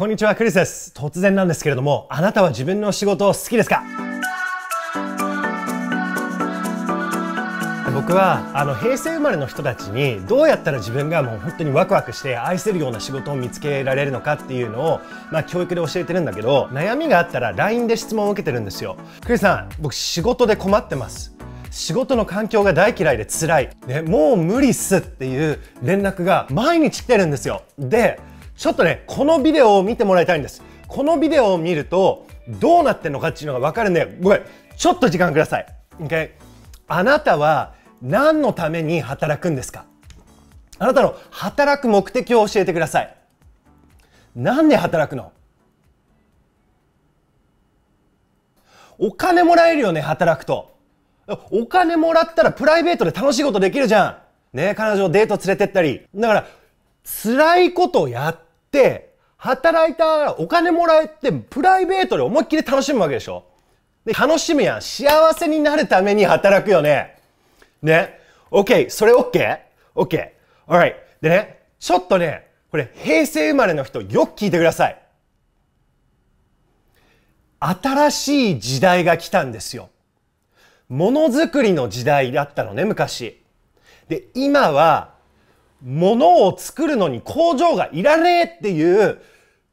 こんにちは、クリスです。突然なんですけれども、あなたは自分の仕事を好きですか僕はあの平成生まれの人たちにどうやったら自分がもう本当にワクワクして愛せるような仕事を見つけられるのかっていうのを、まあ、教育で教えてるんだけど悩みがあったら LINE で質問を受けてるんですよ。クリスさん僕仕事で困ってます仕事の環境が大嫌いで辛い、ね、もう無理っすっていう連絡が毎日来てるんですよでちょっとね、このビデオを見てもらいたいんです。このビデオを見ると、どうなってんのかっていうのがわかるんで、ごめん、ちょっと時間ください。Okay? あなたは何のために働くんですかあなたの働く目的を教えてください。なんで働くのお金もらえるよね、働くと。お金もらったらプライベートで楽しいことできるじゃん。ね彼女をデート連れてったり。だから、辛いことやっって働いたらお金もらえてプライベートで思いっきり楽しむわけでしょで楽しむやん幸せになるために働くよねね OK それ OK?OK、a l right でねちょっとねこれ平成生まれの人よく聞いてください新しい時代が来たんですよものづくりの時代だったのね昔で今は物を作るのに工場がいらねえっていう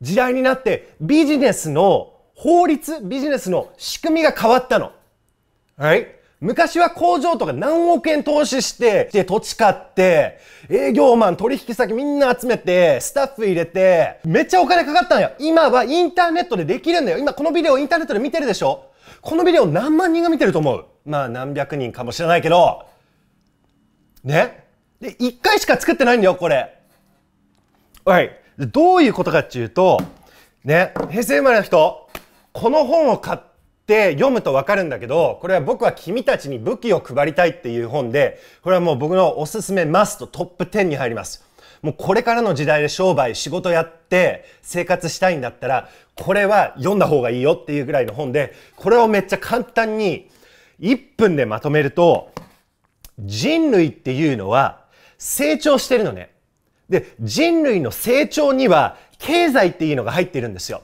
時代になってビジネスの法律、ビジネスの仕組みが変わったの。はい。昔は工場とか何億円投資して、で土地買って、営業マン、取引先みんな集めて、スタッフ入れて、めっちゃお金かかったのよ。今はインターネットでできるんだよ。今このビデオインターネットで見てるでしょこのビデオ何万人が見てると思うまあ何百人かもしれないけど、ねで、一回しか作ってないんだよ、これ。はい。どういうことかっていうと、ね、平成生まれの人、この本を買って読むとわかるんだけど、これは僕は君たちに武器を配りたいっていう本で、これはもう僕のおすすめマストトップ10に入ります。もうこれからの時代で商売、仕事やって生活したいんだったら、これは読んだ方がいいよっていうぐらいの本で、これをめっちゃ簡単に1分でまとめると、人類っていうのは成長してるのね。で、人類の成長には経済っていうのが入ってるんですよ。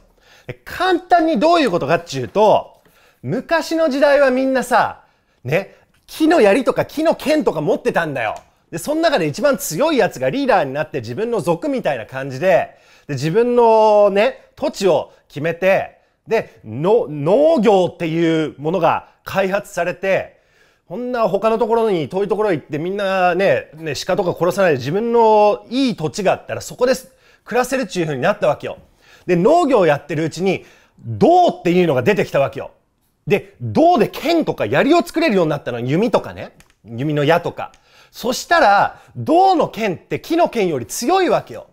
簡単にどういうことかっていうと、昔の時代はみんなさ、ね、木の槍とか木の剣とか持ってたんだよ。で、その中で一番強いやつがリーダーになって自分の族みたいな感じで、で、自分のね、土地を決めて、で、の、農業っていうものが開発されて、こんな他のところに遠いところ行ってみんなねね鹿とか殺さないで自分のいい土地があったらそこで暮らせるっていうふうになったわけよ。で農業をやってるうちに銅っていうのが出てきたわけよ。で銅で剣とか槍を作れるようになったの弓とかね弓の矢とか。そしたら銅の剣って木の剣より強いわけよ。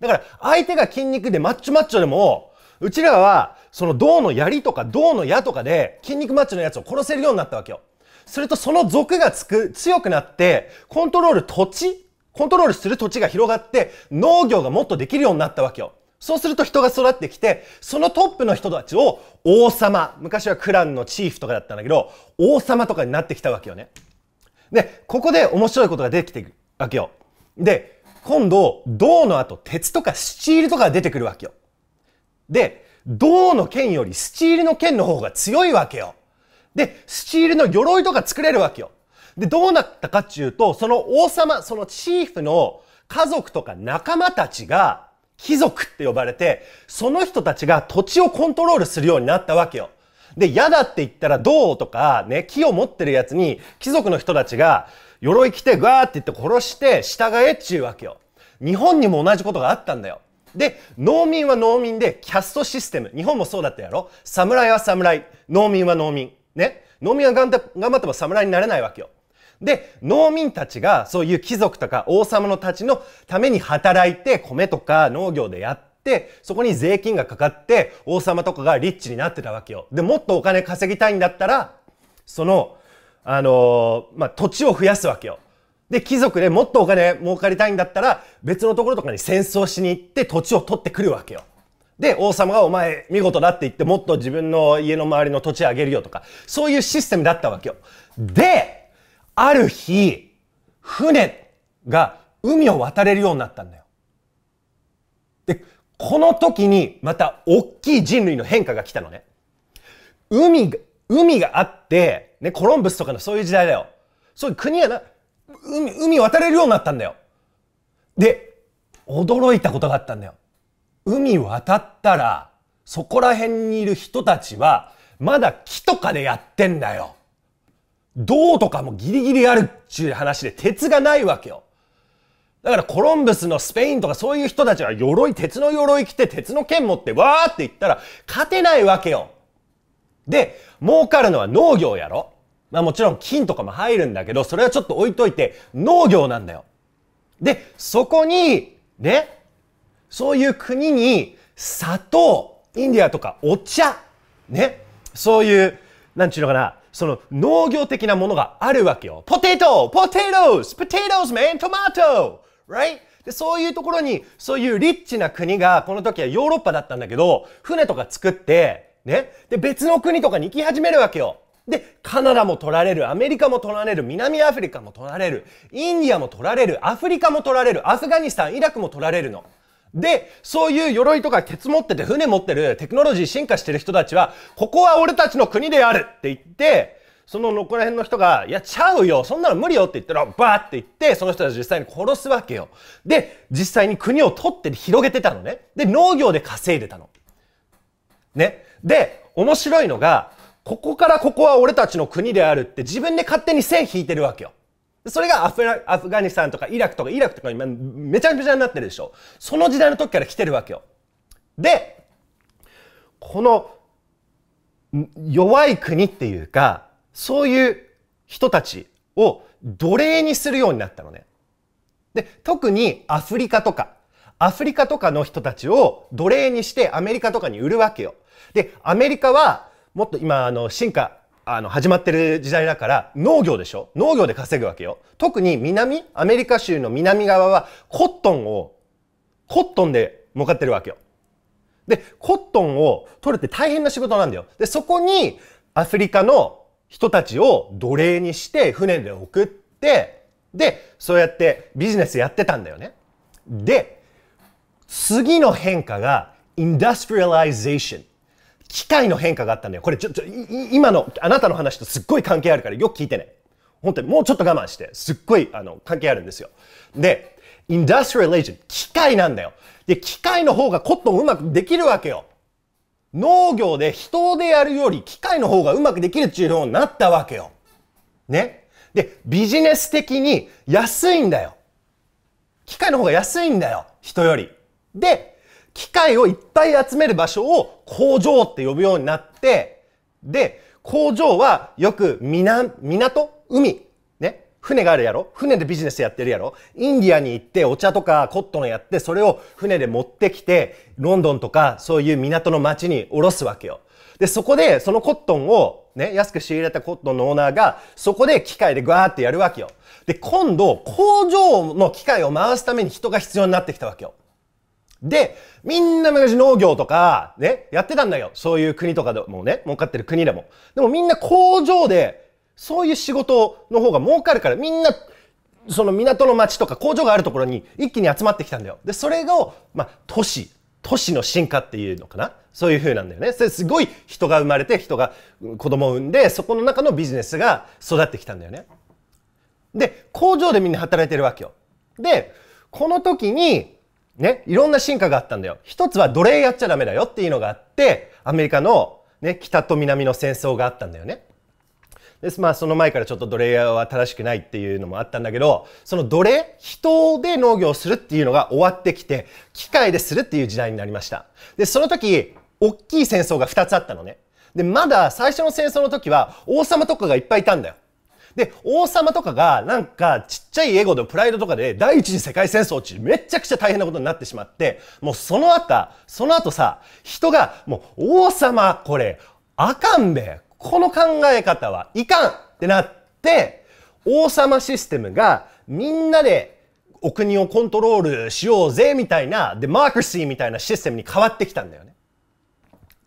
だから相手が筋肉でマッチョマッチョでもうちらはその銅の槍とか銅の矢とかで筋肉マッチョのやつを殺せるようになったわけよ。するとその属がつく、強くなって、コントロール土地コントロールする土地が広がって、農業がもっとできるようになったわけよ。そうすると人が育ってきて、そのトップの人たちを王様、昔はクランのチーフとかだったんだけど、王様とかになってきたわけよね。で、ここで面白いことが出てきてるわけよ。で、今度、銅の後、鉄とかスチールとかが出てくるわけよ。で、銅の剣よりスチールの剣の方が強いわけよ。で、スチールの鎧とか作れるわけよ。で、どうなったかっていうと、その王様、そのチーフの家族とか仲間たちが、貴族って呼ばれて、その人たちが土地をコントロールするようになったわけよ。で、嫌だって言ったらどうとか、ね、木を持ってるやつに、貴族の人たちが、鎧着てガーって言って殺して従えっちゅうわけよ。日本にも同じことがあったんだよ。で、農民は農民でキャストシステム。日本もそうだったやろ侍は侍、農民は農民。ね、農民が頑張っても侍になれないわけよ。で、農民たちがそういう貴族とか王様のたちのために働いて米とか農業でやって、そこに税金がかかって王様とかがリッチになってたわけよ。で、もっとお金稼ぎたいんだったら、その、あのー、まあ、土地を増やすわけよ。で、貴族でもっとお金儲かりたいんだったら、別のところとかに戦争しに行って土地を取ってくるわけよ。で、王様がお前見事だって言ってもっと自分の家の周りの土地あげるよとか、そういうシステムだったわけよ。で、ある日、船が海を渡れるようになったんだよ。で、この時にまた大きい人類の変化が来たのね。海が、海があって、ね、コロンブスとかのそういう時代だよ。そういう国がな、海、海渡れるようになったんだよ。で、驚いたことがあったんだよ。海渡ったら、そこら辺にいる人たちは、まだ木とかでやってんだよ。銅とかもギリギリあるっちゅう話で、鉄がないわけよ。だからコロンブスのスペインとかそういう人たちは鎧、鉄の鎧着て鉄の剣持ってわーって言ったら勝てないわけよ。で、儲かるのは農業やろまあもちろん金とかも入るんだけど、それはちょっと置いといて農業なんだよ。で、そこに、ね、そういう国に砂糖、インディアとかお茶、ね、そういう、なんちゅうのかな、その農業的なものがあるわけよ。ポテト、ポテトス、ポテトス、メントマト、right? で、そういうところに、そういうリッチな国が、この時はヨーロッパだったんだけど、船とか作って、ね、で、別の国とかに行き始めるわけよ。で、カナダも取られる、アメリカも取られる、南アフリカも取られる、インディアも取られる、アフリカも取られる、アフガニスタン、イラクも取られるの。で、そういう鎧とか鉄持ってて船持ってるテクノロジー進化してる人たちは、ここは俺たちの国であるって言って、そのこら辺の人が、いや、ちゃうよ、そんなの無理よって言ったら、バーって言って、その人たち実際に殺すわけよ。で、実際に国を取って広げてたのね。で、農業で稼いでたの。ね。で、面白いのが、ここからここは俺たちの国であるって自分で勝手に線引いてるわけよ。それがアフアフガニスタンとかイラクとかイラクとか今めちゃめちゃになってるでしょその時代の時から来てるわけよでこの弱い国っていうかそういう人たちを奴隷にするようになったのねで特にアフリカとかアフリカとかの人たちを奴隷にしてアメリカとかに売るわけよでアメリカはもっと今あの進化あの、始まってる時代だから、農業でしょ農業で稼ぐわけよ。特に南、アメリカ州の南側は、コットンを、コットンで儲かってるわけよ。で、コットンを取るって大変な仕事なんだよ。で、そこに、アフリカの人たちを奴隷にして、船で送って、で、そうやってビジネスやってたんだよね。で、次の変化が、インダストリアライゼーション。機械の変化があったんだよ。これちょ、ちょ、今のあなたの話とすっごい関係あるからよく聞いてね。本当にもうちょっと我慢して、すっごいあの関係あるんですよ。で、industrial agent、機械なんだよ。で、機械の方がコットンうまくできるわけよ。農業で人でやるより機械の方がうまくできるっていうようになったわけよ。ね。で、ビジネス的に安いんだよ。機械の方が安いんだよ。人より。で、機械をいっぱい集める場所を工場って呼ぶようになって、で、工場はよく港、港海、ね、船があるやろ船でビジネスやってるやろインディアに行ってお茶とかコットンやってそれを船で持ってきてロンドンとかそういう港の町におろすわけよ。で、そこでそのコットンをね、安く仕入れたコットンのオーナーがそこで機械でガーってやるわけよ。で、今度工場の機械を回すために人が必要になってきたわけよ。で、みんな昔農業とか、ね、やってたんだよ。そういう国とかでもね、儲かってる国でも。でもみんな工場で、そういう仕事の方が儲かるから、みんな、その港の町とか工場があるところに一気に集まってきたんだよ。で、それを、まあ、都市、都市の進化っていうのかなそういう風なんだよね。それすごい人が生まれて、人が子供を産んで、そこの中のビジネスが育ってきたんだよね。で、工場でみんな働いてるわけよ。で、この時に、ね、いろんな進化があったんだよ。一つは奴隷やっちゃダメだよっていうのがあって、アメリカの、ね、北と南の戦争があったんだよね。です。まあ、その前からちょっと奴隷は正しくないっていうのもあったんだけど、その奴隷、人で農業をするっていうのが終わってきて、機械でするっていう時代になりました。で、その時、大きい戦争が2つあったのね。で、まだ最初の戦争の時は王様とかがいっぱいいたんだよ。で、王様とかがなんかちっちゃいエゴでプライドとかで第一次世界戦争中めちゃくちゃ大変なことになってしまって、もうその後、その後さ、人がもう王様これあかんべ。この考え方はいかんってなって、王様システムがみんなでお国をコントロールしようぜみたいなデマークシーみたいなシステムに変わってきたんだよね。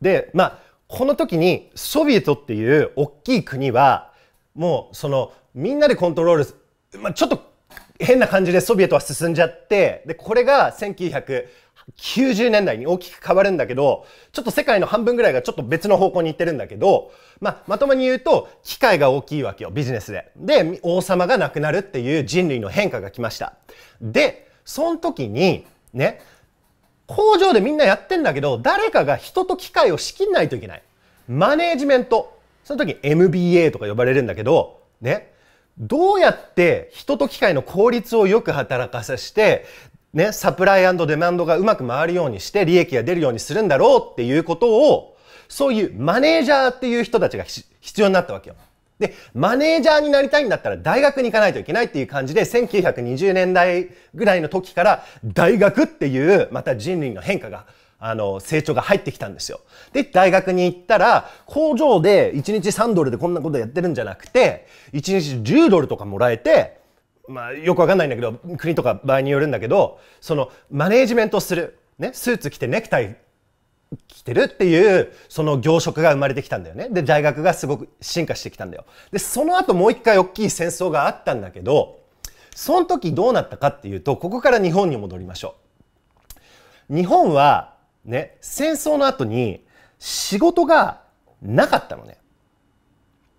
でまあこの時にソビエトっていう大きい国はもうそのみんなでコントロールまあ、ちょっと変な感じでソビエトは進んじゃってでこれが1990年代に大きく変わるんだけどちょっと世界の半分ぐらいがちょっと別の方向に行ってるんだけど、まあ、まともに言うと機械が大きいわけよビジネスで。で王様が亡くなるっていう人類の変化が来ました。でその時にね工場でみんなやってんだけど誰かが人と機械を仕切んないといけない。マネージメントその時 MBA とか呼ばれるんだけど、ね、どうやって人と機械の効率をよく働かせして、ね、サプライデマンドがうまく回るようにして利益が出るようにするんだろうっていうことを、そういうマネージャーっていう人たちが必要になったわけよ。で、マネージャーになりたいんだったら大学に行かないといけないっていう感じで、1920年代ぐらいの時から大学っていう、また人類の変化があの、成長が入ってきたんですよ。で、大学に行ったら、工場で1日3ドルでこんなことやってるんじゃなくて、1日10ドルとかもらえて、まあ、よくわかんないんだけど、国とか場合によるんだけど、その、マネージメントする。ね、スーツ着てネクタイ着てるっていうその業職が生まれてきたんだよね。で大学がすごく進化してきたんだよ。でその後もう一回大きい戦争があったんだけどその時どうなったかっていうとここから日本に戻りましょう。日本はね、戦争の後に仕事がなかったのね。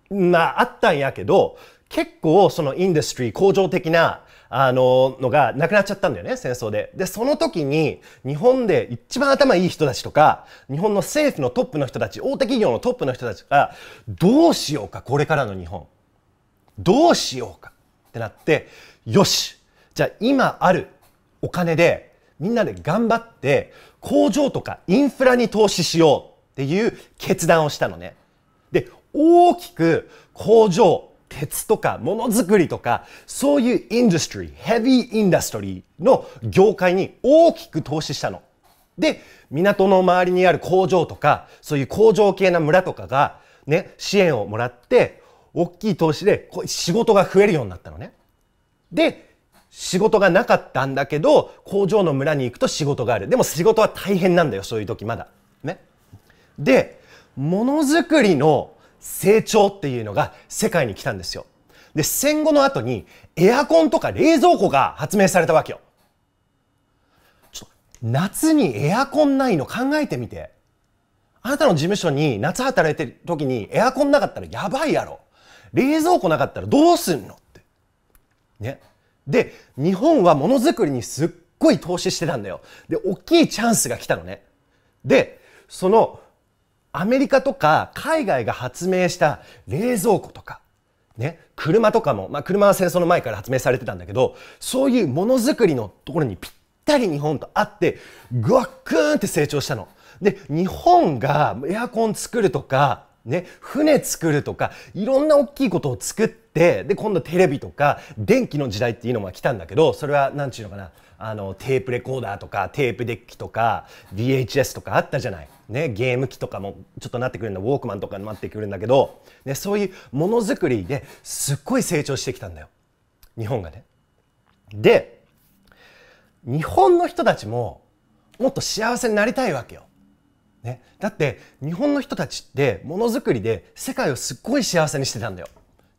まあ、あったんやけど、結構そのインデストリー、工場的な、あの、のがなくなっちゃったんだよね、戦争で。で、その時に、日本で一番頭いい人たちとか、日本の政府のトップの人たち、大手企業のトップの人たちが、どうしようか、これからの日本。どうしようかってなって、よしじゃあ今あるお金で、みんなで頑張って、工場とかインフラに投資しようっていう決断をしたのね。で、大きく工場、鉄とかものづくりとか、そういうインダストリー、ヘビーインダストリーの業界に大きく投資したの。で、港の周りにある工場とか、そういう工場系な村とかが、ね、支援をもらって、大きい投資で仕事が増えるようになったのね。で、仕事がなかったんだけど、工場の村に行くと仕事がある。でも仕事は大変なんだよ、そういう時まだ。ね。で、ものづくりの成長っていうのが世界に来たんですよ。で、戦後の後にエアコンとか冷蔵庫が発明されたわけよ。ちょっと、夏にエアコンないの考えてみて。あなたの事務所に夏働いてる時にエアコンなかったらやばいやろ。冷蔵庫なかったらどうすんのって。ね。で、日本はものづくりにすっごい投資してたんだよ。で、大きいチャンスが来たのね。で、その、アメリカとか海外が発明した冷蔵庫とか、ね、車とかも、まあ、車は戦争の前から発明されてたんだけど、そういうものづくりのところにぴったり日本と会って、ぐわっくーんって成長したの。で、日本がエアコン作るとか、ね、船作るとか、いろんな大きいことを作って、ってで今度テレビとか電気の時代っていうのも来たんだけどそれは何て言うのかなあのテープレコーダーとかテープデッキとか VHS とかあったじゃない。ね、ゲーム機とかもちょっとなってくるんだウォークマンとかになってくるんだけど、ね、そういうものづくりですっごい成長してきたんだよ日本がね。で日本の人たちももっと幸せになりたいわけよ。ね、だって日本の人たちってものづくりで世界をすっごい幸せにしてたんだよ。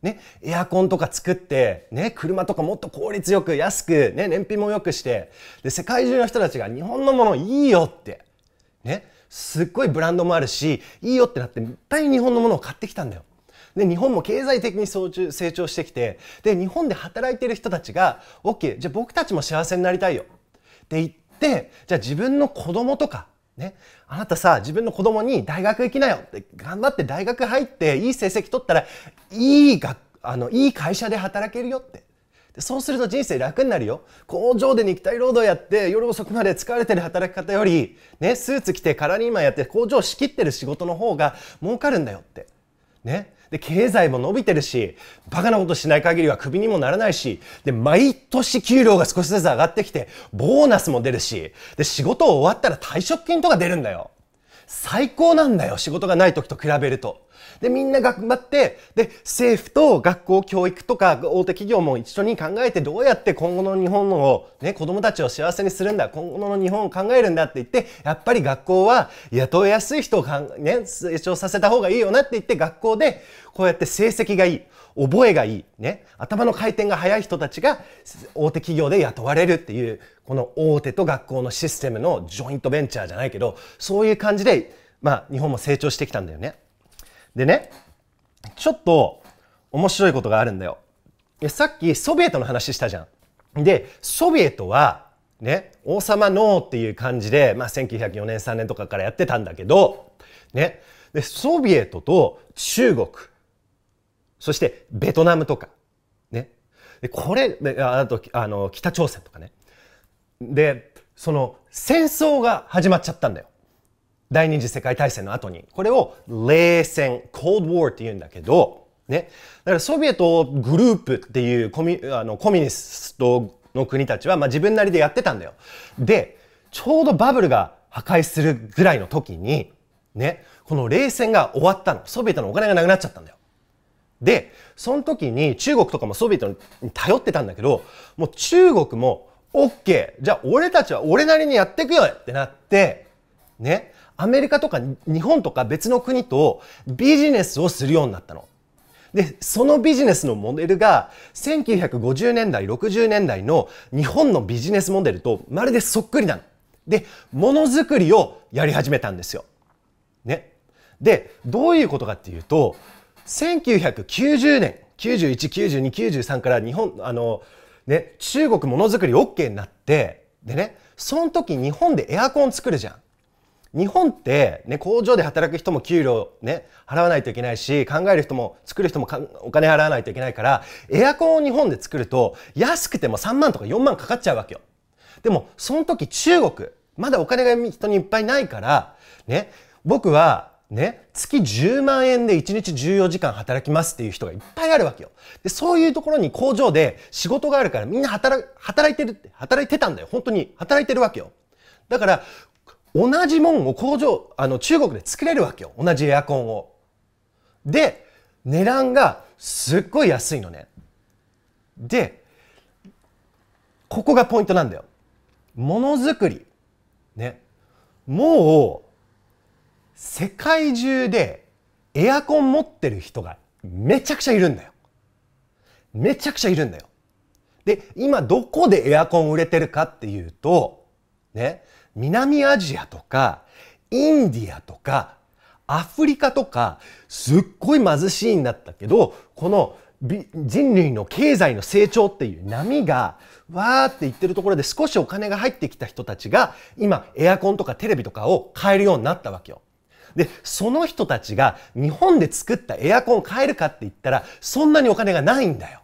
ね、エアコンとか作って、ね、車とかもっと効率よく安く、ね、燃費も良くしてで世界中の人たちが日本のものいいよって、ね、すっごいブランドもあるしいいよってなっていっぱい日本のものを買ってきたんだよ。で日本も経済的に成長してきてで日本で働いてる人たちが OK じゃあ僕たちも幸せになりたいよって言ってじゃあ自分の子供とかね、あなたさ自分の子供に大学行きなよって頑張って大学入っていい成績取ったらいい学あのいい会社で働けるよってでそうすると人生楽になるよ工場で肉体労働やって夜遅くまで疲れてる働き方より、ね、スーツ着てカラリーマンやって工場仕切ってる仕事の方が儲かるんだよって、ね、で経済も伸びてるしバカなことしない限りはクビにもならないしで毎年給料が少しずつ上がってきてボーナスも出るしで仕事終わったら退職金とか出るんだよ最高なんだよ仕事がない時と比べるとで、みんな頑張って、で、政府と学校教育とか大手企業も一緒に考えてどうやって今後の日本を、ね、子供たちを幸せにするんだ、今後の日本を考えるんだって言って、やっぱり学校は雇いやすい人をかん、ね、成長させた方がいいよなって言って学校でこうやって成績がいい、覚えがいい、ね、頭の回転が速い人たちが大手企業で雇われるっていう、この大手と学校のシステムのジョイントベンチャーじゃないけど、そういう感じで、まあ日本も成長してきたんだよね。でね、ちょっと面白いことがあるんだよ。さっきソビエトの話したじゃん。で、ソビエトは、ね、王様のっていう感じで、まあ、1904年3年とかからやってたんだけど、ね、でソビエトと中国そしてベトナムとか、ね、でこれあとあの北朝鮮とかねでその戦争が始まっちゃったんだよ。第二次世界大戦の後に。これを冷戦、Cold War って言うんだけど、ね。だからソビエトグループっていうコミあのコミュニストの国たちは、まあ、自分なりでやってたんだよ。で、ちょうどバブルが破壊するぐらいの時に、ね、この冷戦が終わったの。ソビエトのお金がなくなっちゃったんだよ。で、その時に中国とかもソビエトに頼ってたんだけど、もう中国も OK、じゃあ俺たちは俺なりにやっていくよってなって、ね、アメリカとか日本とか別の国とビジネスをするようになったの。で、そのビジネスのモデルが1950年代、60年代の日本のビジネスモデルとまるでそっくりなの。で、ものづくりをやり始めたんですよ。ね。で、どういうことかっていうと、1990年、91、92、93から日本、あの、ね、中国ものづくり OK になって、でね、その時日本でエアコン作るじゃん。日本って、ね、工場で働く人も給料ね、払わないといけないし、考える人も、作る人もお金払わないといけないから、エアコンを日本で作ると、安くても3万とか4万かかっちゃうわけよ。でも、その時中国、まだお金が人にいっぱいないから、ね、僕は、ね、月10万円で1日14時間働きますっていう人がいっぱいあるわけよ。で、そういうところに工場で仕事があるからみんな働、働いてるって、働いてたんだよ。本当に働いてるわけよ。だから、同じもんを工場、あの、中国で作れるわけよ。同じエアコンを。で、値段がすっごい安いのね。で、ここがポイントなんだよ。ものづくり。ね。もう、世界中でエアコン持ってる人がめちゃくちゃいるんだよ。めちゃくちゃいるんだよ。で、今どこでエアコン売れてるかっていうと、ね、南アジアとかインディアとかアフリカとかすっごい貧しいんだったけどこの人類の経済の成長っていう波がわーって言ってるところで少しお金が入ってきた人たちが今エアコンとかテレビとかを買えるようになったわけよ。で、その人たちが日本で作ったエアコンを買えるかって言ったらそんなにお金がないんだよ。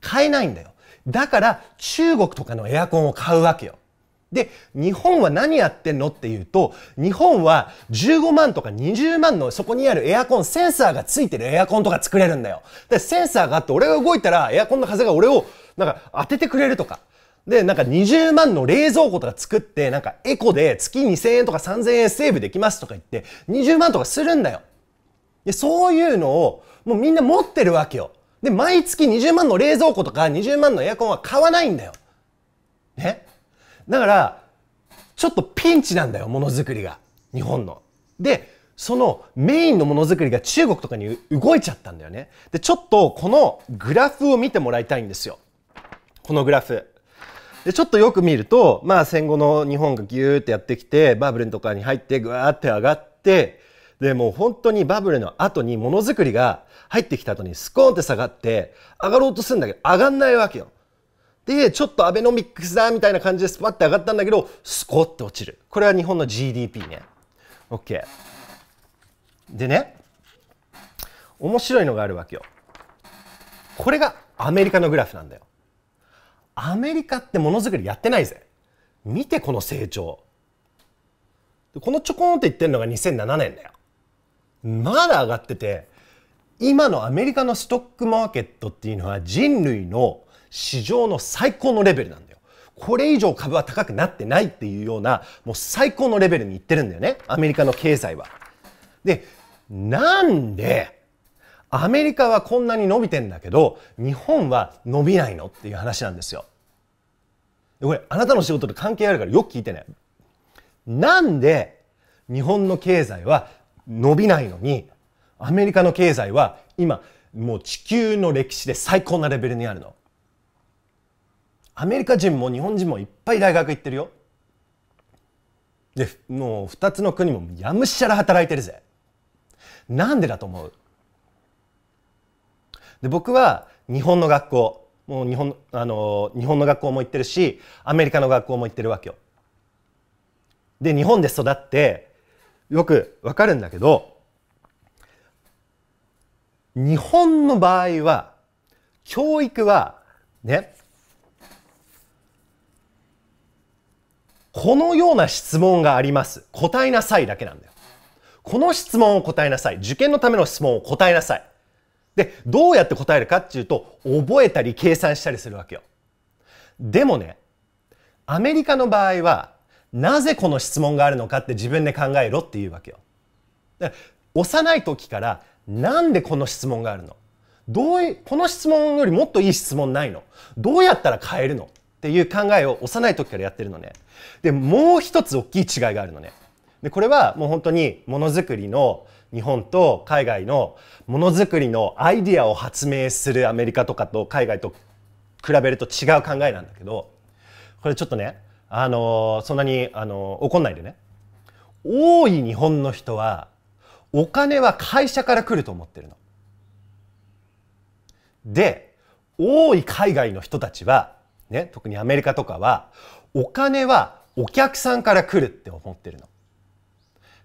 買えないんだよ。だから中国とかのエアコンを買うわけよ。で、日本は何やってんのっていうと、日本は15万とか20万のそこにあるエアコン、センサーがついてるエアコンとか作れるんだよ。で、センサーがあって俺が動いたらエアコンの風が俺をなんか当ててくれるとか。で、なんか20万の冷蔵庫とか作って、なんかエコで月2000円とか3000円セーブできますとか言って、20万とかするんだよ。で、そういうのをもうみんな持ってるわけよ。で、毎月20万の冷蔵庫とか20万のエアコンは買わないんだよ。ねだからちょっとピンチなんだよものづくりが日本の。でそのメインのものづくりが中国とかに動いちゃったんだよね。でちょっとこのグラフを見てもらいたいんですよ。このグラフ。でちょっとよく見ると、まあ、戦後の日本がギューってやってきてバブルとかに入ってぐわーって上がってでもう本当にバブルの後にものづくりが入ってきた後にスコーンって下がって上がろうとするんだけど上がんないわけよ。で、ちょっとアベノミックスだみたいな感じでスパッて上がったんだけど、スコって落ちる。これは日本の GDP ね。OK。でね、面白いのがあるわけよ。これがアメリカのグラフなんだよ。アメリカってものづくりやってないぜ。見てこの成長。このちょこんって言ってるのが2007年だよ。まだ上がってて、今のアメリカのストックマーケットっていうのは人類の史上の最高のレベルなんだよ。これ以上株は高くなってないっていうような、もう最高のレベルにいってるんだよね。アメリカの経済は。で、なんで、アメリカはこんなに伸びてんだけど、日本は伸びないのっていう話なんですよ。これ、あなたの仕事と関係あるからよく聞いてね。なんで、日本の経済は伸びないのに、アメリカの経済は今、もう地球の歴史で最高なレベルにあるの。アメリカ人も日本人もいっぱい大学行ってるよでもう2つの国もやむしゃら働いてるぜなんでだと思うで僕は日本の学校もう日本あの日本の学校も行ってるしアメリカの学校も行ってるわけよで日本で育ってよくわかるんだけど日本の場合は教育はねこのような質問があります。答えなさいだけなんだよ。この質問を答えなさい。受験のための質問を答えなさい。で、どうやって答えるかっていうと、覚えたり計算したりするわけよ。でもね、アメリカの場合は、なぜこの質問があるのかって自分で考えろっていうわけよ。幼い時から、なんでこの質問があるのどういこの質問よりもっといい質問ないのどうやったら変えるのっていう考えを幼い時からやってるのね。で、もう一つ大きい違いがあるのね。で、これはもう本当にものづくりの日本と海外のものづくりのアイディアを発明するアメリカとかと海外と比べると違う考えなんだけど、これちょっとね、あのー、そんなに、あのー、怒んないでね。多い日本の人は、お金は会社から来ると思ってるの。で、多い海外の人たちは、ね、特にアメリカとかは、お金はお客さんから来るって思ってるの。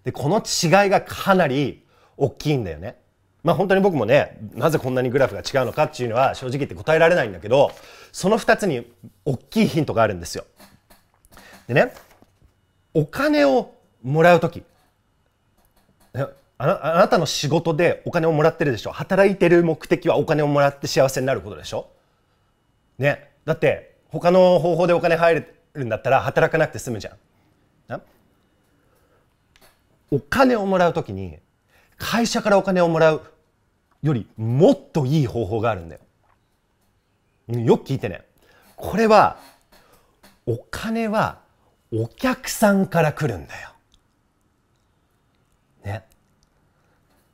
で、この違いがかなり大きいんだよね。まあ本当に僕もね、なぜこんなにグラフが違うのかっていうのは正直言って答えられないんだけど、その2つに大きいヒントがあるんですよ。でね、お金をもらう時あなあなたの仕事でお金をもらってるでしょ働いてる目的はお金をもらって幸せになることでしょねだって他の方法でお金入るんだったら働かなくて済むじゃん。なお金をもらう時に会社からお金をもらうよりもっといい方法があるんだよ。よく聞いてね。これはお金はお客さんから来るんだよ。ね。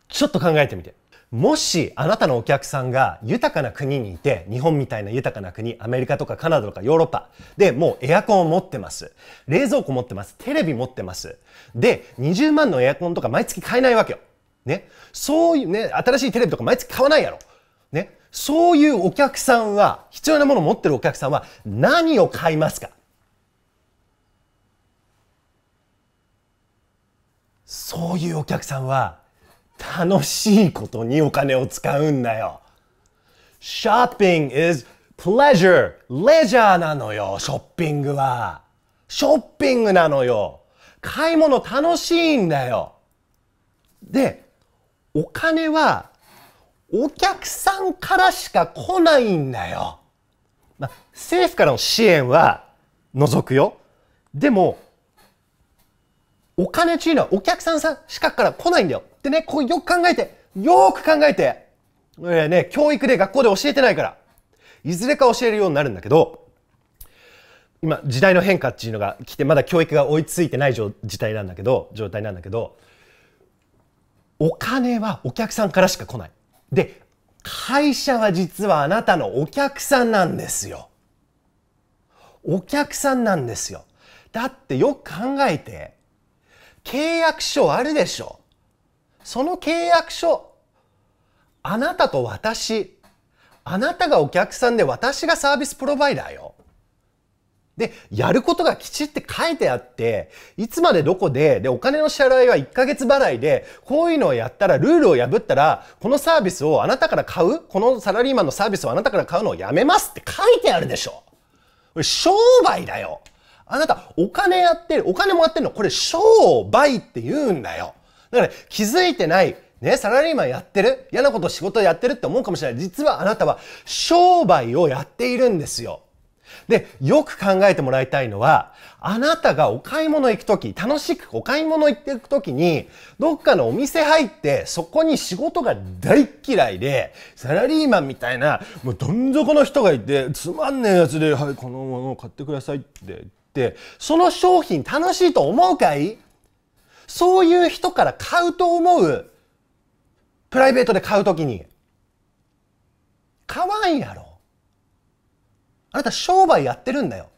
ちょっと考えてみて。もしあなたのお客さんが豊かな国にいて、日本みたいな豊かな国、アメリカとかカナダとかヨーロッパでもうエアコンを持ってます。冷蔵庫持ってます。テレビ持ってます。で、20万のエアコンとか毎月買えないわけよ。ね。そういうね、新しいテレビとか毎月買わないやろ。ね。そういうお客さんは、必要なものを持ってるお客さんは何を買いますかそういうお客さんは楽しいことにお金を使うんだよ。shopping is pleasure, レジャーなのよ、ショッピングは。ショッピングなのよ。買い物楽しいんだよ。で、お金はお客さんからしか来ないんだよ。ま政府からの支援は除くよ。でも、お金っていうのはお客さんしかから来ないんだよ。でね、ここよく考えて、よく考えて、えー、ね、教育で学校で教えてないから、いずれか教えるようになるんだけど、今、時代の変化っていうのが来て、まだ教育が追いついてない状態なんだけど、状態なんだけど、お金はお客さんからしか来ない。で、会社は実はあなたのお客さんなんですよ。お客さんなんですよ。だってよく考えて、契約書あるでしょ。その契約書あなたと私あなたがお客さんで私がサービスプロバイダーよ。で、やることがきちって書いてあって、いつまでどこで、で、お金の支払いは1ヶ月払いで、こういうのをやったら、ルールを破ったら、このサービスをあなたから買うこのサラリーマンのサービスをあなたから買うのをやめますって書いてあるでしょこれ商売だよあなた、お金やってる、お金もやってるの、これ商売って言うんだよ。だから、気づいてない、ね、サラリーマンやってる嫌なこと仕事やってるって思うかもしれない。実はあなたは商売をやっているんですよ。で、よく考えてもらいたいのは、あなたがお買い物行くとき、楽しくお買い物行っていくときに、どっかのお店入って、そこに仕事が大嫌いで、サラリーマンみたいな、もうどん底の人がいて、つまんねえやつで、はい、このものを買ってくださいって言って、その商品楽しいと思うかいそういう人から買うと思うプライベートで買うときに。買わんやろ。あなた商売やってるんだよ。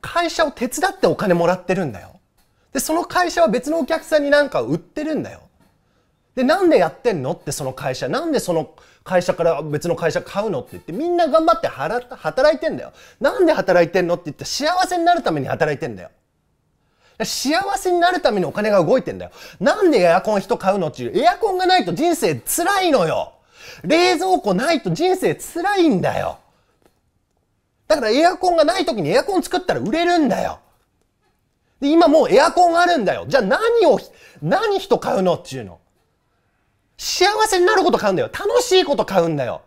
会社を手伝ってお金もらってるんだよ。で、その会社は別のお客さんになんか売ってるんだよ。で、なんでやってんのってその会社。なんでその会社から別の会社買うのって言って、みんな頑張って働いてんだよ。なんで働いてんのって言って幸せになるために働いてんだよ。幸せになるためにお金が動いてんだよ。なんでエアコン人買うのっていう。エアコンがないと人生辛いのよ。冷蔵庫ないと人生辛いんだよ。だからエアコンがない時にエアコン作ったら売れるんだよ。で、今もうエアコンあるんだよ。じゃあ何を、何人買うのっていうの。幸せになること買うんだよ。楽しいこと買うんだよ。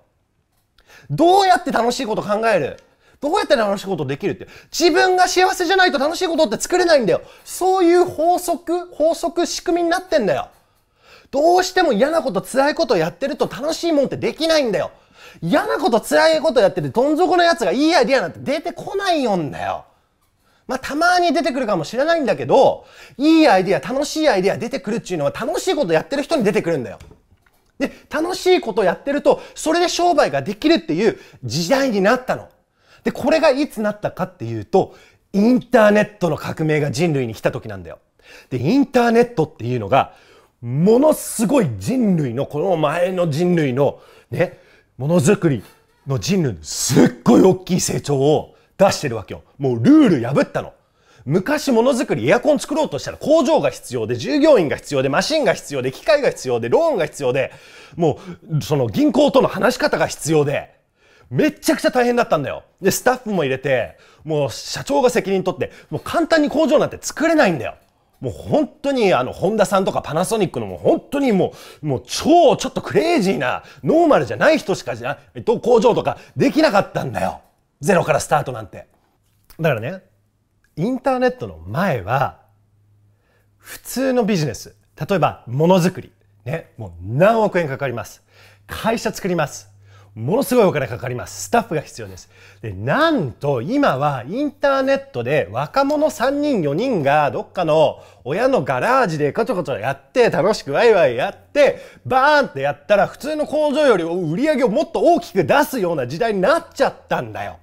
どうやって楽しいこと考えるどうやって楽しいことできるって。自分が幸せじゃないと楽しいことって作れないんだよ。そういう法則、法則、仕組みになってんだよ。どうしても嫌なこと、辛いことやってると楽しいもんってできないんだよ。嫌なこと、辛いことやってて、どん底のやつがいいアイディアなんて出てこないよんだよ。まあ、たまに出てくるかもしれないんだけど、いいアイディア、楽しいアイディア出てくるっていうのは楽しいことやってる人に出てくるんだよ。で、楽しいことやってると、それで商売ができるっていう時代になったの。で、これがいつなったかっていうと、インターネットの革命が人類に来た時なんだよ。で、インターネットっていうのが、ものすごい人類の、この前の人類の、ね、ものづくりの人類のすっごい大きい成長を出してるわけよ。もうルール破ったの。昔ものづくりエアコン作ろうとしたら工場が必要で従業員が必要でマシンが必要で機械が必要でローンが必要でもうその銀行との話し方が必要でめちゃくちゃ大変だったんだよ。で、スタッフも入れて、もう社長が責任取って、もう簡単に工場なんて作れないんだよ。もう本当にあの、ホンダさんとかパナソニックのもう本当にもう、もう超ちょっとクレイジーな、ノーマルじゃない人しかじゃ、と工場とかできなかったんだよ。ゼロからスタートなんて。だからね、インターネットの前は、普通のビジネス、例えばものづくり、ね、もう何億円かかります。会社作ります。ものすごいお金かかります。スタッフが必要です。で、なんと今はインターネットで若者3人4人がどっかの親のガラージでこちょこちょやって楽しくワイワイやってバーンってやったら普通の工場より売り上げをもっと大きく出すような時代になっちゃったんだよ。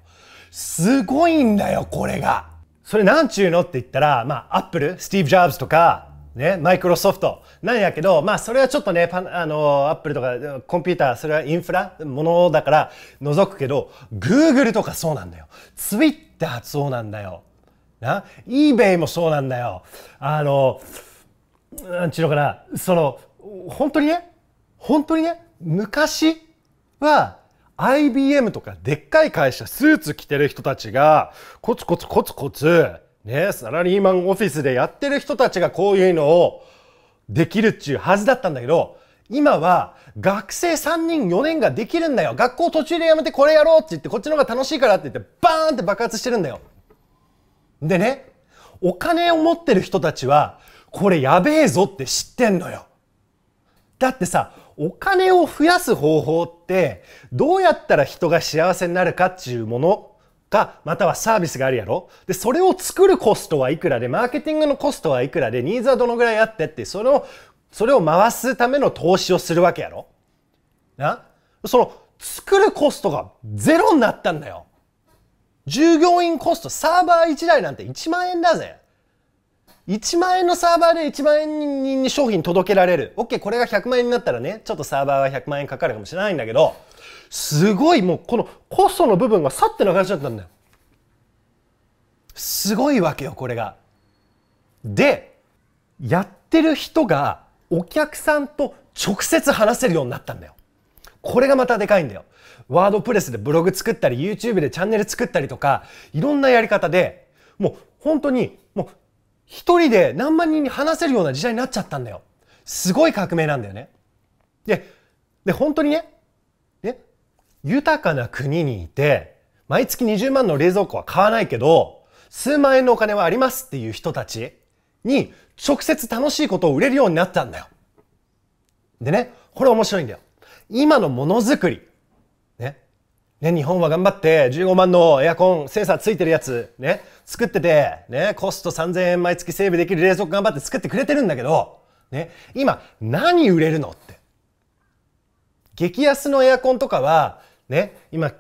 すごいんだよ、これが。それなんちゅうのって言ったら、まあ、アップル、スティーブ・ジャブズとか、ね、マイクロソフトなんやけど、まあ、それはちょっとねパあのアップルとかコンピューターそれはインフラものだから覗くけどグーグルとかそうなんだよツイッターそうなんだよな eBay もそうなんだよあのなんちゅうのかなその本当にね本当にね昔は IBM とかでっかい会社スーツ着てる人たちがコツコツコツコツね、サラリーマンオフィスでやってる人たちがこういうのをできるっちゅうはずだったんだけど、今は学生3人4年ができるんだよ。学校途中でやめてこれやろうって言って、こっちの方が楽しいからって言って、バーンって爆発してるんだよ。でね、お金を持ってる人たちは、これやべえぞって知ってんのよ。だってさ、お金を増やす方法って、どうやったら人が幸せになるかっていうものか、またはサービスがあるやろで、それを作るコストはいくらで、マーケティングのコストはいくらで、ニーズはどのぐらいあってって、その、それを回すための投資をするわけやろなその、作るコストがゼロになったんだよ。従業員コスト、サーバー1台なんて1万円だぜ。1万円のサーバーで1万円に商品届けられる。OK、これが100万円になったらね、ちょっとサーバーは100万円かかるかもしれないんだけど、すごいもうこのコスの部分がさって流れちゃったんだよすごいわけよこれがでやってる人がお客さんと直接話せるようになったんだよこれがまたでかいんだよワードプレスでブログ作ったり YouTube でチャンネル作ったりとかいろんなやり方でもう本当にもう一人で何万人に話せるような時代になっちゃったんだよすごい革命なんだよねでで本当にね豊かな国にいて、毎月20万の冷蔵庫は買わないけど、数万円のお金はありますっていう人たちに直接楽しいことを売れるようになったんだよ。でね、これ面白いんだよ。今のものづくり。ね。ね、日本は頑張って15万のエアコンセンサーついてるやつ、ね、作ってて、ね、コスト3000円毎月セーブできる冷蔵庫頑張って作ってくれてるんだけど、ね、今何売れるのって。激安のエアコンとかはね、今、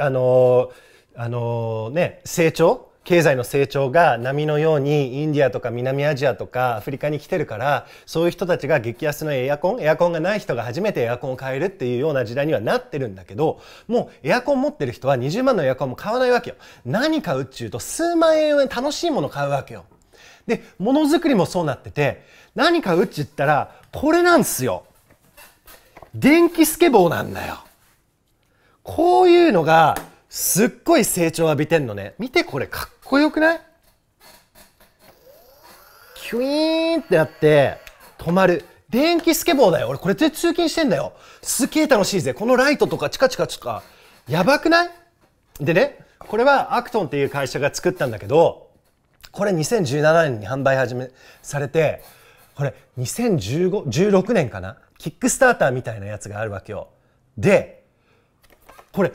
あの、あのね、成長経済の成長が波のようにインディアとか南アジアとかアフリカに来てるからそういう人たちが激安のエアコンエアコンがない人が初めてエアコンを買えるっていうような時代にはなってるんだけどもうエアコン持ってる人は20万のエアコンも買わないわけよ何買うっちゅうと数万円楽しいもの買うわけよでものづくりもそうなってて何買うっちゅったらこれなんですよ電気スケボーなんだよこういうのがすっごい成長浴びてんのね見てこれかっこよくないキュイーンってなって止まる電気スケボーだよ俺これで通勤してんだよすげえ楽しいぜこのライトとかチカチカチカやばくないでねこれはアクトンっていう会社が作ったんだけどこれ2017年に販売始めされてこれ2016年かなキックスターターみたいなやつがあるわけよでこれ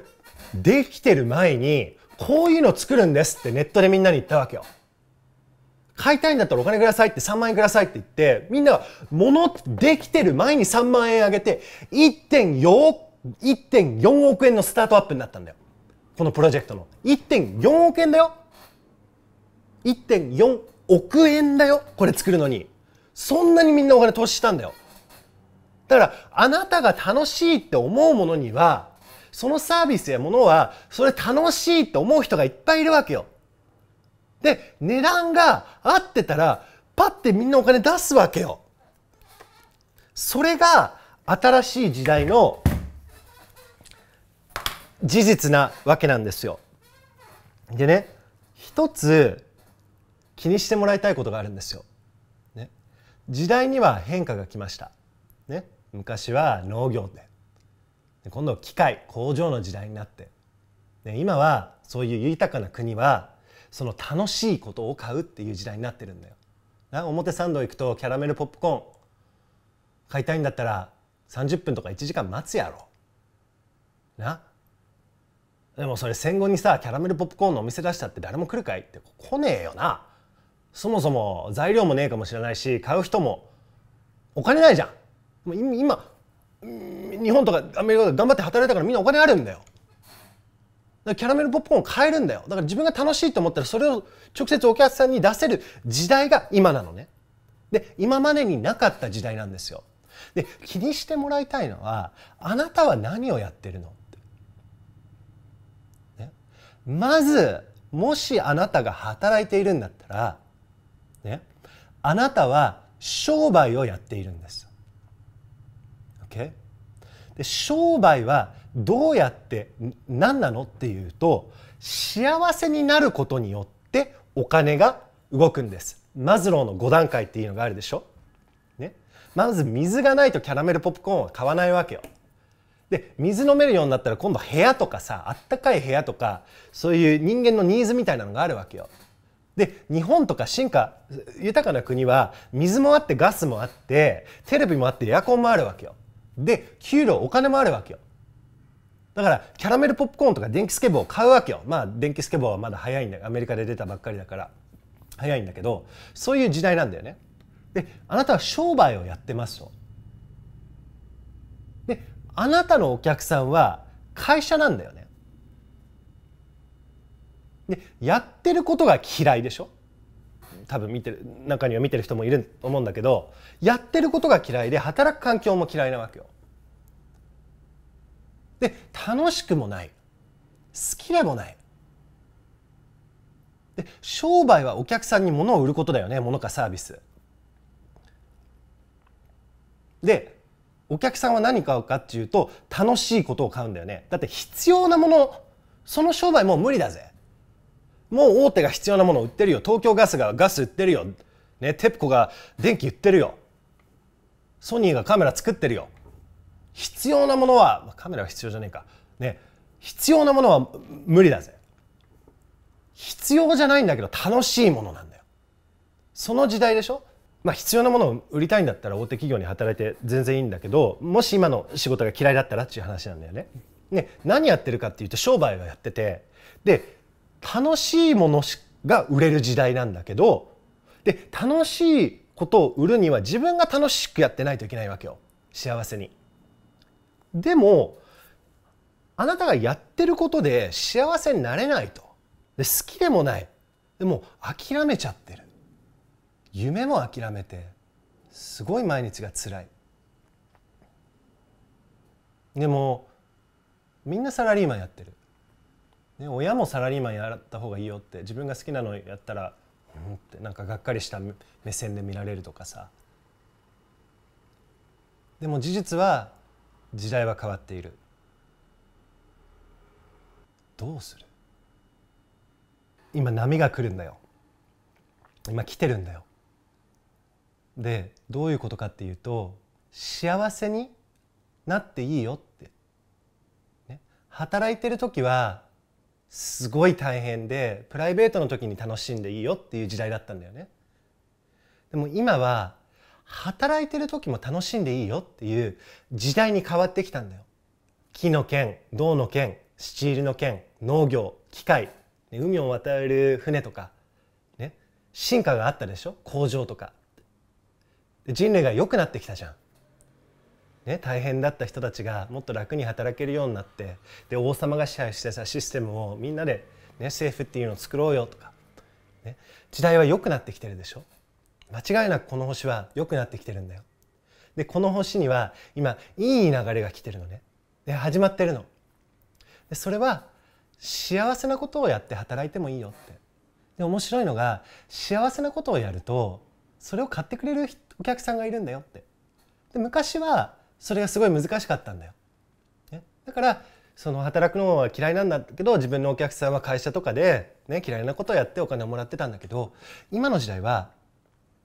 できてる前にこういうの作るんですってネットでみんなに言ったわけよ。買いたいんだったらお金くださいって3万円くださいって言ってみんなが物できてる前に3万円あげて1.4億円のスタートアップになったんだよ。このプロジェクトの。1.4億円だよ !1.4 億円だよこれ作るのに。そんなにみんなお金投資したんだよ。だからあなたが楽しいって思うものにはそのサービスやものは、それ楽しいと思う人がいっぱいいるわけよ。で、値段が合ってたら、パッてみんなお金出すわけよ。それが、新しい時代の事実なわけなんですよ。でね、一つ気にしてもらいたいことがあるんですよ。ね、時代には変化が来ました。ね、昔は農業で今度機械工場の時代になって、ね、今はそういう豊かな国はその楽しいことを買うっていう時代になってるんだよ。表参道行くとキャラメルポップコーン買いたいんだったら30分とか1時間待つやろ。なでもそれ戦後にさキャラメルポップコーンのお店出したって誰も来るかいって来ねえよな。そもそも材料もねえかもしれないし買う人もお金ないじゃん。今日本とかアメリカと頑張って働いたからみんなお金あるんだよだからキャラメルポップコーン買えるんだよだから自分が楽しいと思ったらそれを直接お客さんに出せる時代が今なのねで今までになかった時代なんですよで気にしてもらいたいのはあなたは何をやってるのね、まずもしあなたが働いているんだったら、ね、あなたは商売をやっているんです Okay? で商売はどうやって何なのっていうと幸せになることによってお金が動くんですマズローの5段階っていうのがあるでしょ、ね、まず水がないとキャラメルポップコーンは買わないわけよで水飲めるようになったら今度部屋とかさあったかい部屋とかそういう人間のニーズみたいなのがあるわけよで日本とか進化豊かな国は水もあってガスもあってテレビもあってエアコンもあるわけよで給料お金もあるわけよだからキャラメルポップコーンとか電気スケボーを買うわけよまあ電気スケボーはまだ早いんだアメリカで出たばっかりだから早いんだけどそういう時代なんだよねであなたは商売をやってますとであなたのお客さんは会社なんだよねでやってることが嫌いでしょ多分見てる中には見てる人もいると思うんだけどやってることが嫌いで働く環境も嫌いなわけよ。で楽しくもない好きでもないで商売はお客さんに物を売ることだよね物かサービス。でお客さんは何買うかっていうと楽しいことを買うんだよねだって必要なものその商売もう無理だぜもう大手が必要なものを売ってるよ東京ガスがガス売ってるよ、ね、テプコが電気売ってるよソニーがカメラ作ってるよ必要なものはカメラは必要じゃねえかね必要なものは無理だぜ必要じゃないんだけど楽しいものなんだよその時代でしょまあ必要なものを売りたいんだったら大手企業に働いて全然いいんだけどもし今の仕事が嫌いだったらっていう話なんだよね。ね何やってるかっていうと商売をやっててで楽しいものが売れる時代なんだけどで楽しいことを売るには自分が楽しくやってないといけないわけよ幸せに。でもあなたがやってることで幸せになれないとで好きでもないでも諦めちゃってる夢も諦めてすごい毎日が辛いでもみんなサラリーマンやってるね、親もサラリーマンやった方がいいよって自分が好きなのやったらうんってなんかがっかりした目線で見られるとかさでも事実は時代は変わっているどうする今波が来るんだよ今来てるんだよでどういうことかっていうと幸せになっていいよって、ね、働いてる時はすごい大変でプライベートの時に楽しんでいいよっていう時代だったんだよね。でも今は働いてる時も楽しんでいいよっていう時代に変わってきたんだよ。木の剣、銅の剣、スチールの剣、農業、機械、海を渡る船とか、ね、進化があったでしょ工場とか。人類が良くなってきたじゃん。ね、大変だった人たちがもっと楽に働けるようになってで王様が支配してたシステムをみんなで、ね、政府っていうのを作ろうよとか、ね、時代は良くなってきてるでしょ間違いなくこの星は良くなってきてるんだよでこの星には今いい流れが来てるのねで始まってるのでそれは幸せなことをやって働いてもいいよってで面白いのが幸せなことをやるとそれを買ってくれるお客さんがいるんだよってで昔はそれがすごい難しかったんだよ。ね、だからその働くのは嫌いなんだけど自分のお客さんは会社とかで、ね、嫌いなことをやってお金をもらってたんだけど今の時代は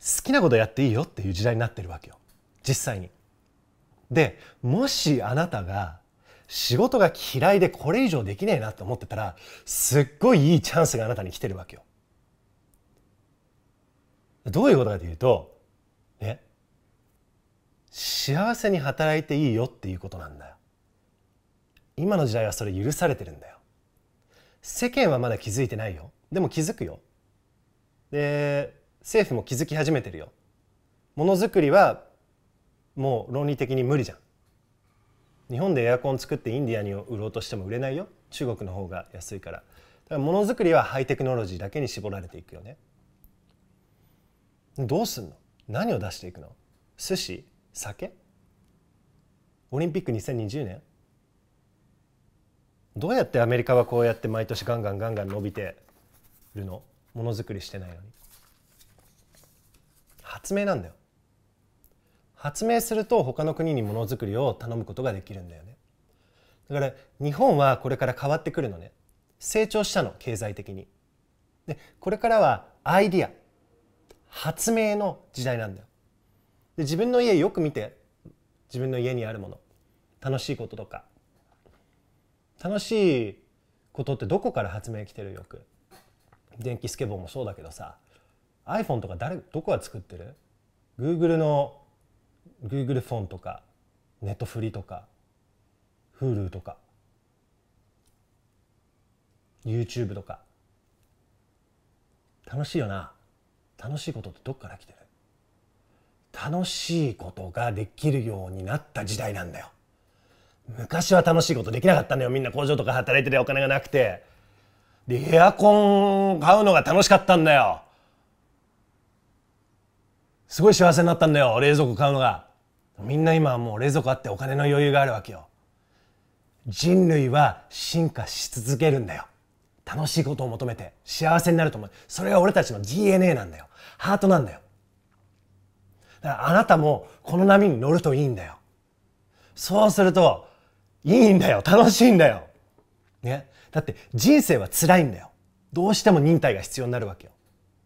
好きなことやっていいよっていう時代になってるわけよ実際に。でもしあなたが仕事が嫌いでこれ以上できねえなと思ってたらすっごいいいチャンスがあなたに来てるわけよ。どういうことかというとね幸せに働いていいよっていうことなんだよ今の時代はそれ許されてるんだよ世間はまだ気づいてないよでも気づくよで政府も気づき始めてるよものづくりはもう論理的に無理じゃん日本でエアコン作ってインディアに売ろうとしても売れないよ中国の方が安いからだからものづくりはハイテクノロジーだけに絞られていくよねどうすんの何を出していくの寿司酒オリンピック2020年どうやってアメリカはこうやって毎年ガンガンガンガン伸びてるのものづくりしてないのに発明なんだよ発明すると他の国にものづくりを頼むことができるんだよねだから日本はこれから変わってくるのね成長したの経済的にでこれからはアイディア発明の時代なんだよで自分の家よく見て自分の家にあるもの楽しいこととか楽しいことってどこから発明来てるよく電気スケボーもそうだけどさ iPhone とか誰どこが作ってる ?Google の Google フォンとかネットフリとか Hulu とか YouTube とか楽しいよな楽しいことってどっから来てる楽しいことができるようになった時代なんだよ昔は楽しいことできなかったんだよみんな工場とか働いててお金がなくてでエアコン買うのが楽しかったんだよすごい幸せになったんだよ冷蔵庫買うのがみんな今はもう冷蔵庫あってお金の余裕があるわけよ人類は進化し続けるんだよ楽しいことを求めて幸せになると思うそれが俺たちの DNA なんだよハートなんだよだからあなたもこの波に乗るといいんだよ。そうすると、いいんだよ。楽しいんだよ。ね。だって人生は辛いんだよ。どうしても忍耐が必要になるわけよ。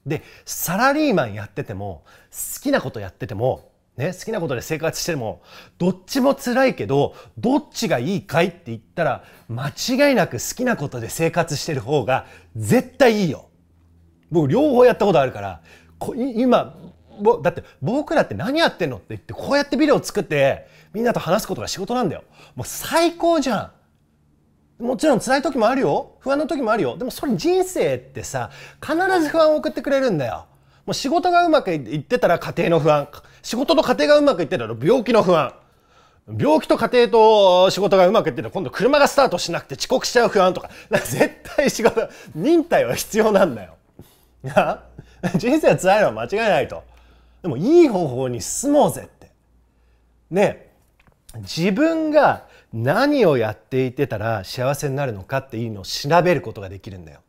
で、サラリーマンやってても、好きなことやってても、ね、好きなことで生活しても、どっちも辛いけど、どっちがいいかいって言ったら、間違いなく好きなことで生活してる方が絶対いいよ。僕両方やったことあるから、今、ぼだって僕らって何やってんのって言ってこうやってビデオ作ってみんなと話すことが仕事なんだよもう最高じゃんもちろん辛い時もあるよ不安な時もあるよでもそれ人生ってさ必ず不安を送ってくれるんだよもう仕事がうまくいってたら家庭の不安仕事と家庭がうまくいってたら病気の不安病気と家庭と仕事がうまくいってたら今度車がスタートしなくて遅刻しちゃう不安とかか絶対仕事忍耐は必要なんだよ 人生は辛いのは間違いないとでもいい方法に進もうぜって。ね自分が何をやっていてたら幸せになるのかっていうのを調べることができるんだよ。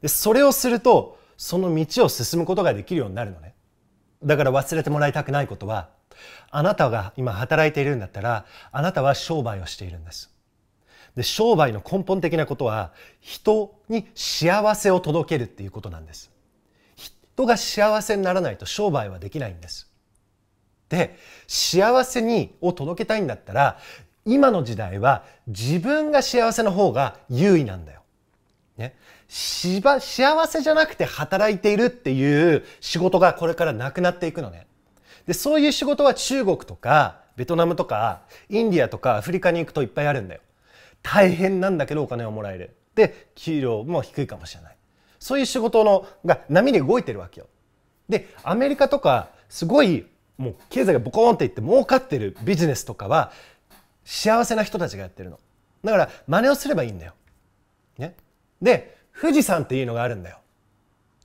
でそれをするとその道を進むことができるようになるのね。だから忘れてもらいたくないことはあなたが今働いているんだったらあなたは商売をしているんです。で商売の根本的なことは人に幸せを届けるっていうことなんです。人が幸せにならないと商売はできないんです。で幸せにを届けたいんだったら今の時代は自分が幸せの方が優位なんだよ。ね、しば幸せじゃなくて働いているっていう仕事がこれからなくなっていくのね。でそういう仕事は中国とかベトナムとかインディアとかアフリカに行くといっぱいあるんだよ。大変なんだけどお金をもらえる。で給料も低いかもしれない。そういう仕事のが波で動いてるわけよ。でアメリカとかすごいもう経済がボコーンっていって儲かってるビジネスとかは幸せな人たちがやってるの。だから真似をすればいいんだよ。ね、で富士山っていうのがあるんだよ。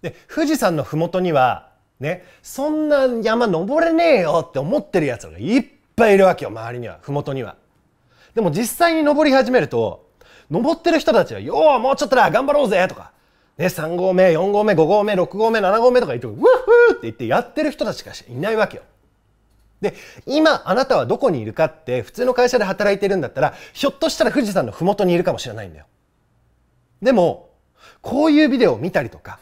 で富士山の麓にはねそんな山登れねえよって思ってるやつがいっぱいいるわけよ周りには麓には。でも実際に登り始めると登ってる人たちは「ようもうちょっとだ頑張ろうぜ」とかね、3合目、4合目、5合目、6合目、7合目とか言って、ウッフーって言ってやってる人たちしかいないわけよ。で、今あなたはどこにいるかって普通の会社で働いてるんだったら、ひょっとしたら富士山の麓にいるかもしれないんだよ。でも、こういうビデオを見たりとか、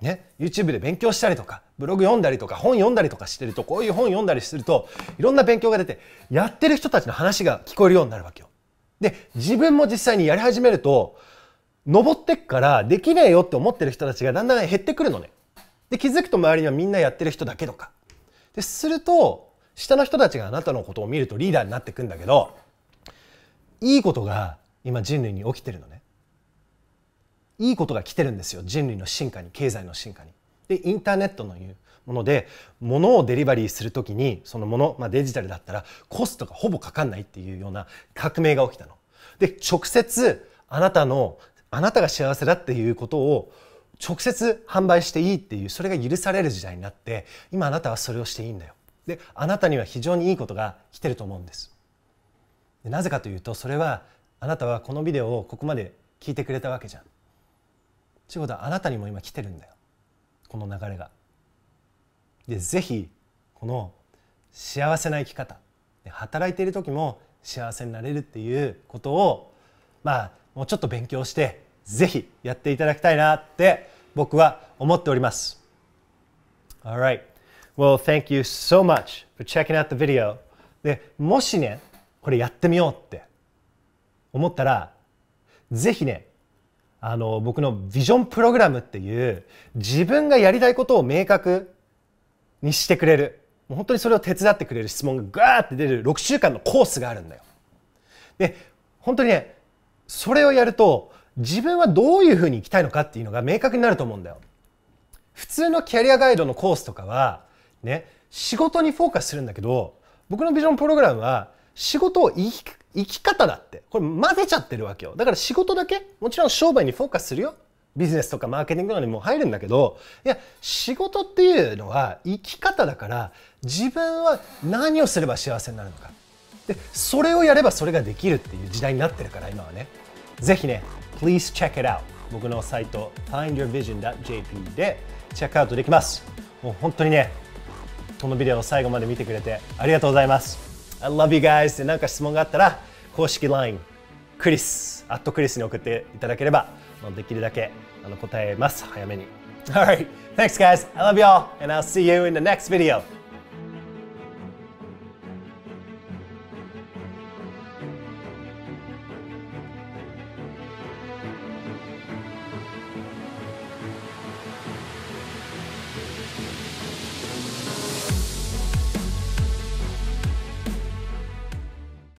ね、YouTube で勉強したりとか、ブログ読んだりとか、本読んだりとかしてると、こういう本読んだりすると、いろんな勉強が出て、やってる人たちの話が聞こえるようになるわけよ。で、自分も実際にやり始めると、登ってっからできねえよって思ってる人たちがだんだん減ってくるのね。で気づくと周りにはみんなやってる人だけとか。ですると下の人たちがあなたのことを見るとリーダーになってくんだけどいいことが今人類に起きてるのね。いいことが来てるんですよ人類の進化に経済の進化に。でインターネットのいうもので物をデリバリーする時にそのもの、まあ、デジタルだったらコストがほぼかかんないっていうような革命が起きたの。で直接あなたのあなたが幸せだっていうことを直接販売していいっていうそれが許される時代になって今あなたはそれをしていいんだよであなたには非常にいいことが来てると思うんですでなぜかというとそれはあなたはこのビデオをここまで聞いてくれたわけじゃんちゅうことはあなたにも今来てるんだよこの流れがで是非この幸せな生き方働いている時も幸せになれるっていうことをまあもうちょっと勉強してぜひやっていただきたいなって僕は思っております。Alright. Well, thank you so much for checking out the video. で、もしね、これやってみようって思ったら、ぜひね、あの、僕のビジョンプログラムっていう自分がやりたいことを明確にしてくれる。もう本当にそれを手伝ってくれる質問がガーって出る6週間のコースがあるんだよ。で、本当にね、それをやると自分はどういうふうにいきたいのかっていうのが明確になると思うんだよ。普通のキャリアガイドのコースとかはね仕事にフォーカスするんだけど僕のビジョンプログラムは仕事を生き生き方だってこれ混ぜちゃってるわけよだから仕事だけもちろん商売にフォーカスするよビジネスとかマーケティングとかにも入るんだけどいや仕事っていうのは生き方だから自分は何をすれば幸せになるのかでそれをやればそれができるっていう時代になってるから今はね。ぜひね、please check it out。僕のサイト findyourvision.jp でチェックアウトできます。もう本当にね、このビデオを最後まで見てくれてありがとうございます。I love you guys で何か質問があったら公式 LINE クリス、アットクリスに送っていただければできるだけ答えます。早めに。Alright, thanks guys. I love y'all o u and I'll see you in the next video.